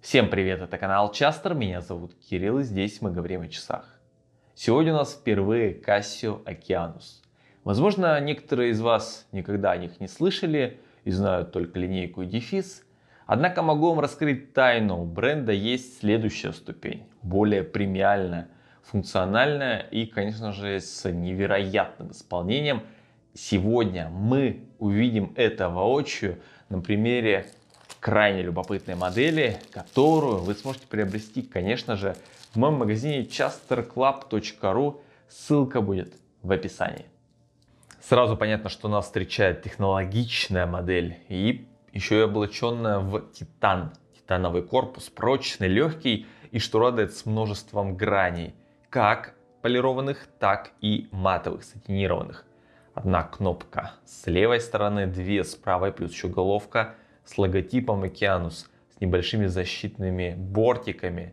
Всем привет, это канал Частер, меня зовут Кирилл и здесь мы говорим о часах. Сегодня у нас впервые Casio Oceanus. Возможно, некоторые из вас никогда о них не слышали и знают только линейку и дефис. Однако могу вам раскрыть тайну, у бренда есть следующая ступень, более премиальная, функциональная и, конечно же, с невероятным исполнением. Сегодня мы увидим это воочию на примере крайне любопытной модели, которую вы сможете приобрести, конечно же, в моем магазине chesterclub.ru. Ссылка будет в описании. Сразу понятно, что нас встречает технологичная модель и еще и облаченная в титан. Титановый корпус, прочный, легкий и, что радует, с множеством граней, как полированных, так и матовых, сатинированных. Одна кнопка с левой стороны, две с правой, плюс еще головка – с логотипом Океанус, с небольшими защитными бортиками.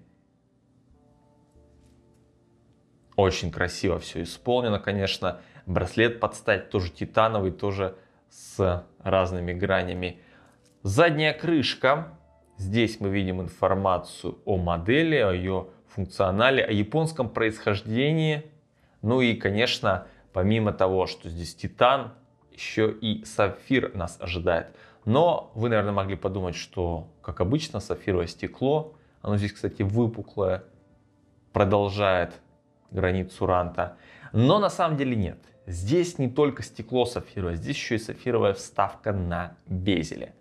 Очень красиво все исполнено, конечно. Браслет под стать тоже титановый, тоже с разными гранями. Задняя крышка. Здесь мы видим информацию о модели, о ее функционале, о японском происхождении. Ну и, конечно, помимо того, что здесь титан, еще и сапфир нас ожидает. Но вы, наверное, могли подумать, что, как обычно, сапфировое стекло, оно здесь, кстати, выпуклое, продолжает границу ранта. Но на самом деле нет. Здесь не только стекло сапфировое, здесь еще и сапфировая вставка на безеле.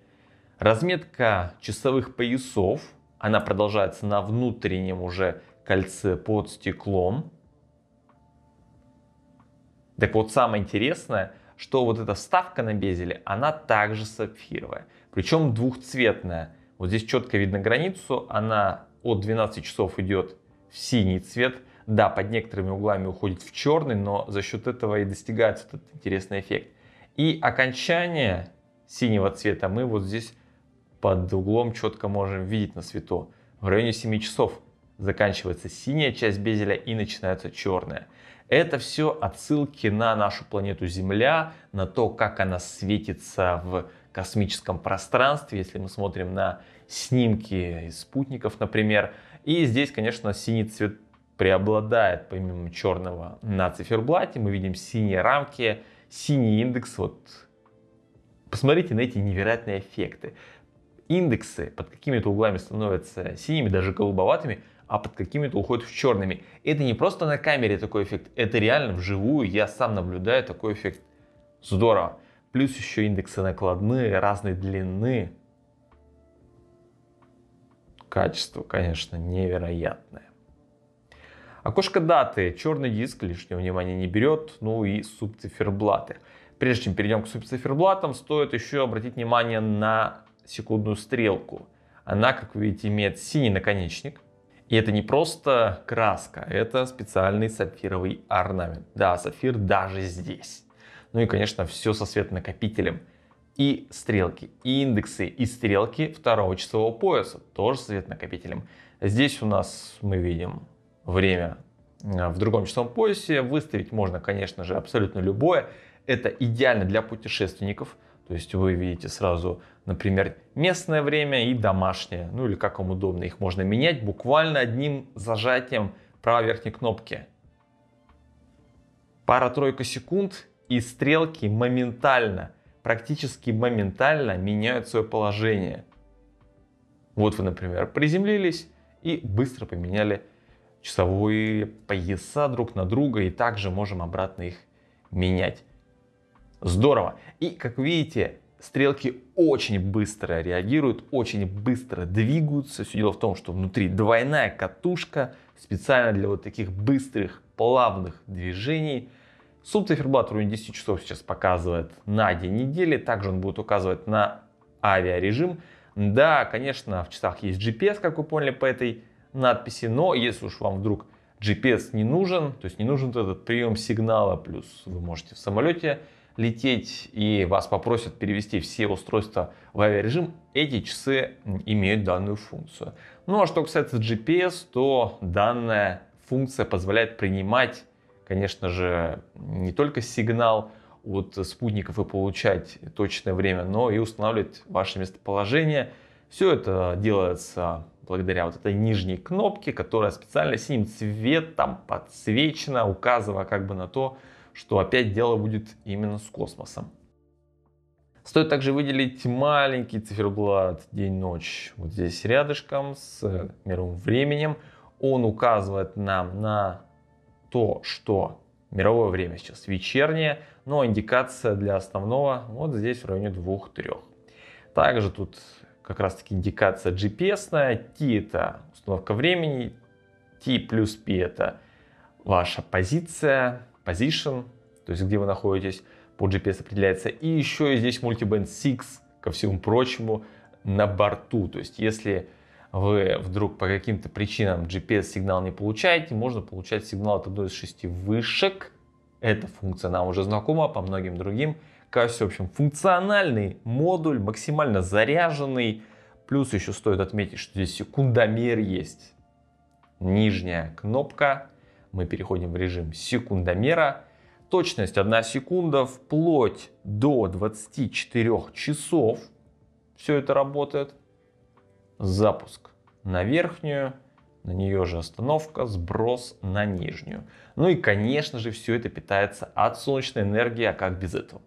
Разметка часовых поясов, она продолжается на внутреннем уже кольце под стеклом. Так вот, самое интересное – что вот эта вставка на безеле, она также сапфировая, причем двухцветная. Вот здесь четко видно границу, она от 12 часов идет в синий цвет, да, под некоторыми углами уходит в черный, но за счет этого и достигается этот интересный эффект. И окончание синего цвета мы вот здесь под углом четко можем видеть на свету в районе 7 часов заканчивается синяя часть безеля и начинается черная. Это все отсылки на нашу планету Земля, на то, как она светится в космическом пространстве, если мы смотрим на снимки из спутников, например. И здесь, конечно, синий цвет преобладает помимо черного на циферблате. Мы видим синие рамки, синий индекс. Вот посмотрите на эти невероятные эффекты. Индексы под какими-то углами становятся синими, даже голубоватыми – а под какими-то уходят в черными. Это не просто на камере такой эффект, это реально вживую я сам наблюдаю такой эффект. Здорово. Плюс еще индексы накладные, разной длины. Качество, конечно, невероятное. Окошко даты. Черный диск лишнего внимания не берет. Ну и субциферблаты. Прежде чем перейдем к субциферблатам, стоит еще обратить внимание на секундную стрелку. Она, как видите, имеет синий наконечник. И это не просто краска, это специальный сапфировый орнамент. Да, сапфир даже здесь. Ну и, конечно, все со светонакопителем. И стрелки, и индексы, и стрелки второго часового пояса тоже со светонакопителем. Здесь у нас мы видим время э, в другом часовом поясе. Выставить можно, конечно же, абсолютно любое. Это идеально для путешественников, то есть вы видите сразу, например, местное время и домашнее, ну или как вам удобно. Их можно менять буквально одним зажатием правой верхней кнопки. Пара-тройка секунд и стрелки моментально, практически моментально меняют свое положение. Вот вы, например, приземлились и быстро поменяли часовые пояса друг на друга и также можем обратно их менять. Здорово. И как видите, стрелки очень быстро реагируют, очень быстро двигаются. Все дело в том, что внутри двойная катушка специально для вот таких быстрых, плавных движений. Субциферблат в районе 10 часов сейчас показывает на день недели. Также он будет указывать на авиарежим. Да, конечно, в часах есть GPS, как вы поняли по этой надписи, но если уж вам вдруг GPS не нужен, то есть не нужен этот прием сигнала, плюс вы можете в самолете лететь и вас попросят перевести все устройства в авиарежим, эти часы имеют данную функцию. Ну а что касается GPS, то данная функция позволяет принимать, конечно же, не только сигнал от спутников и получать точное время, но и устанавливать ваше местоположение. Все это делается благодаря вот этой нижней кнопке, которая специально синим цветом подсвечена, указывая как бы на то, что опять дело будет именно с космосом. Стоит также выделить маленький циферблат день-ночь вот здесь рядышком с э, мировым временем. Он указывает нам на то, что мировое время сейчас вечернее, но индикация для основного вот здесь в районе 2-3. Также тут как раз таки индикация GPS-ная, T это установка времени, T плюс P это ваша позиция, position, то есть где вы находитесь, по GPS определяется. И еще здесь мультибенд 6, ко всему прочему, на борту. То есть если вы вдруг по каким-то причинам GPS-сигнал не получаете, можно получать сигнал от одной из шести вышек. Эта функция нам уже знакома по многим другим. Кажется, в общем, функциональный модуль, максимально заряженный. Плюс еще стоит отметить, что здесь секундомер есть. Нижняя кнопка мы переходим в режим секундомера. Точность 1 секунда вплоть до 24 часов. Все это работает. Запуск на верхнюю, на нее же остановка, сброс на нижнюю. Ну и, конечно же, все это питается от солнечной энергии, а как без этого?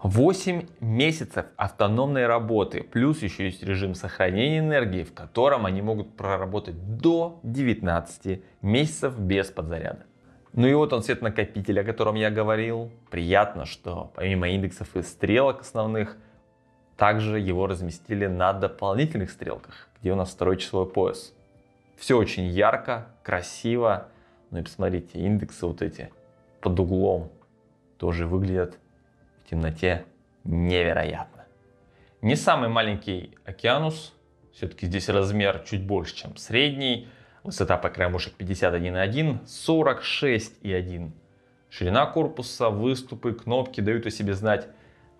8 месяцев автономной работы, плюс еще есть режим сохранения энергии, в котором они могут проработать до 19 месяцев без подзаряда. Ну и вот он свет накопитель, о котором я говорил. Приятно, что помимо индексов и стрелок основных, также его разместили на дополнительных стрелках, где у нас второй часовой пояс. Все очень ярко, красиво. Ну и посмотрите, индексы вот эти под углом тоже выглядят темноте невероятно. Не самый маленький океанус, все-таки здесь размер чуть больше, чем средний. Высота по краям ушек 51,1, 46,1. Ширина корпуса, выступы, кнопки дают о себе знать.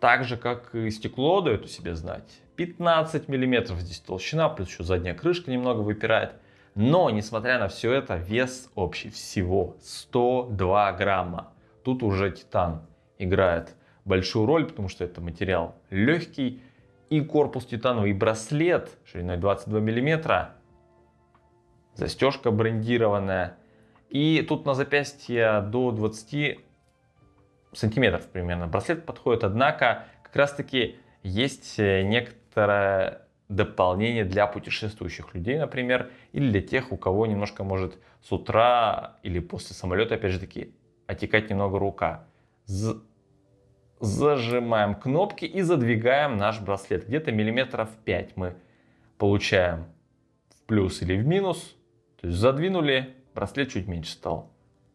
Так же, как и стекло дает о себе знать. 15 мм здесь толщина, плюс еще задняя крышка немного выпирает. Но, несмотря на все это, вес общий всего 102 грамма. Тут уже титан играет большую роль, потому что это материал легкий. И корпус титановый, и браслет шириной 22 мм. Застежка брендированная. И тут на запястье до 20 сантиметров примерно браслет подходит. Однако как раз таки есть э, некоторое дополнение для путешествующих людей, например, или для тех, у кого немножко может с утра или после самолета, опять же таки, отекать немного рука зажимаем кнопки и задвигаем наш браслет. Где-то миллиметров 5 мы получаем в плюс или в минус. То есть задвинули, браслет чуть меньше стал.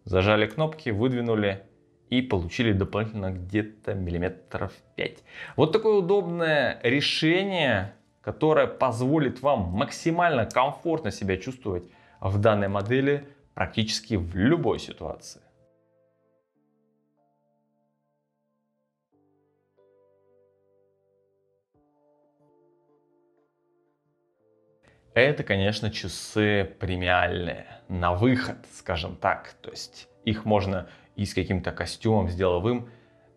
Зажали кнопки, выдвинули и получили дополнительно где-то миллиметров 5. Вот такое удобное решение, которое позволит вам максимально комфортно себя чувствовать в данной модели практически в любой ситуации. Это, конечно, часы премиальные, на выход, скажем так. То есть их можно и с каким-то костюмом, с деловым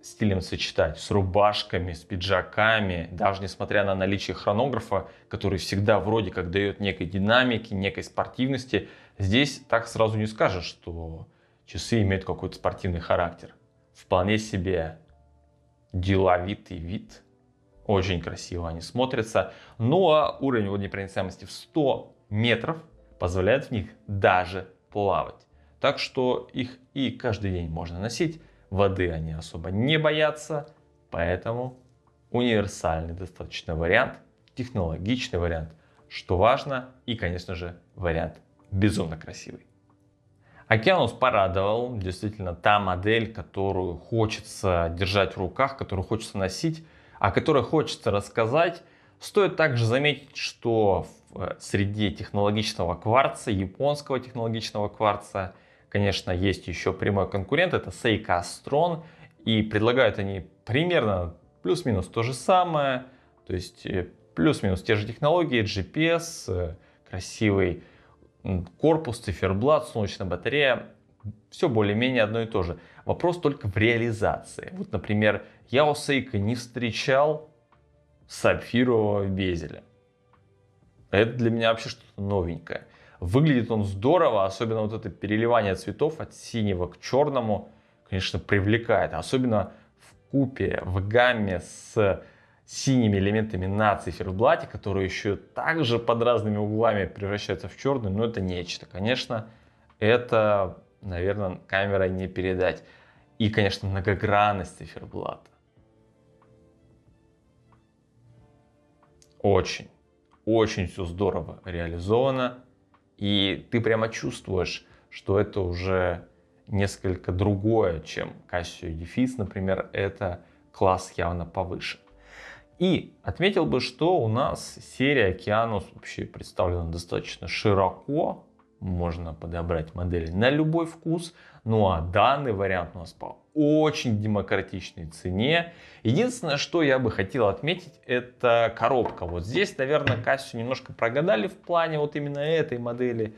стилем сочетать, с рубашками, с пиджаками, даже несмотря на наличие хронографа, который всегда вроде как дает некой динамики, некой спортивности, здесь так сразу не скажешь, что часы имеют какой-то спортивный характер. Вполне себе деловитый вид – очень красиво они смотрятся. Ну а уровень водонепроницаемости в 100 метров позволяет в них даже плавать. Так что их и каждый день можно носить. Воды они особо не боятся, поэтому универсальный достаточно вариант, технологичный вариант, что важно, и, конечно же, вариант безумно красивый. Океанус порадовал, действительно, та модель, которую хочется держать в руках, которую хочется носить о которой хочется рассказать. Стоит также заметить, что в э, среде технологичного кварца, японского технологичного кварца, конечно, есть еще прямой конкурент, это Seiko Astron, и предлагают они примерно плюс-минус то же самое, то есть э, плюс-минус те же технологии, GPS, э, красивый корпус, циферблат, солнечная батарея, все более-менее одно и то же. Вопрос только в реализации. Вот, например, я у Сейка не встречал сапфирового везеля. Это для меня вообще что-то новенькое. Выглядит он здорово, особенно вот это переливание цветов от синего к черному, конечно, привлекает. Особенно в купе, в гамме с синими элементами на циферблате, которые еще также под разными углами превращаются в черный, но это нечто. Конечно, это наверное, камерой не передать. И, конечно, многогранность циферблата. Очень, очень все здорово реализовано. И ты прямо чувствуешь, что это уже несколько другое, чем Casio Defis, например, это класс явно повыше. И отметил бы, что у нас серия Океанус вообще представлена достаточно широко, можно подобрать модели на любой вкус. Ну а данный вариант у нас по очень демократичной цене. Единственное, что я бы хотел отметить, это коробка. Вот здесь, наверное, Кассию немножко прогадали в плане вот именно этой модели.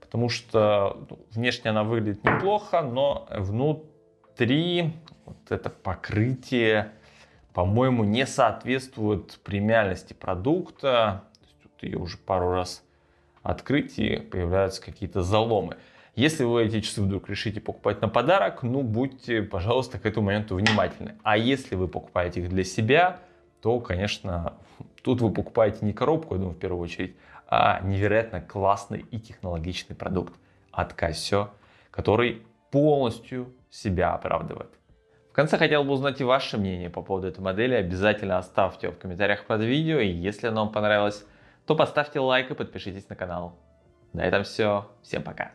Потому что ну, внешне она выглядит неплохо, но внутри вот это покрытие, по-моему, не соответствует премиальности продукта. То есть, вот ее уже пару раз открыть и появляются какие-то заломы. Если вы эти часы вдруг решите покупать на подарок, ну будьте, пожалуйста, к этому моменту внимательны. А если вы покупаете их для себя, то, конечно, тут вы покупаете не коробку, я думаю, в первую очередь, а невероятно классный и технологичный продукт от Casio, который полностью себя оправдывает. В конце хотел бы узнать и ваше мнение по поводу этой модели. Обязательно оставьте его в комментариях под видео. И если оно вам понравилось, то поставьте лайк и подпишитесь на канал. На этом все. Всем пока.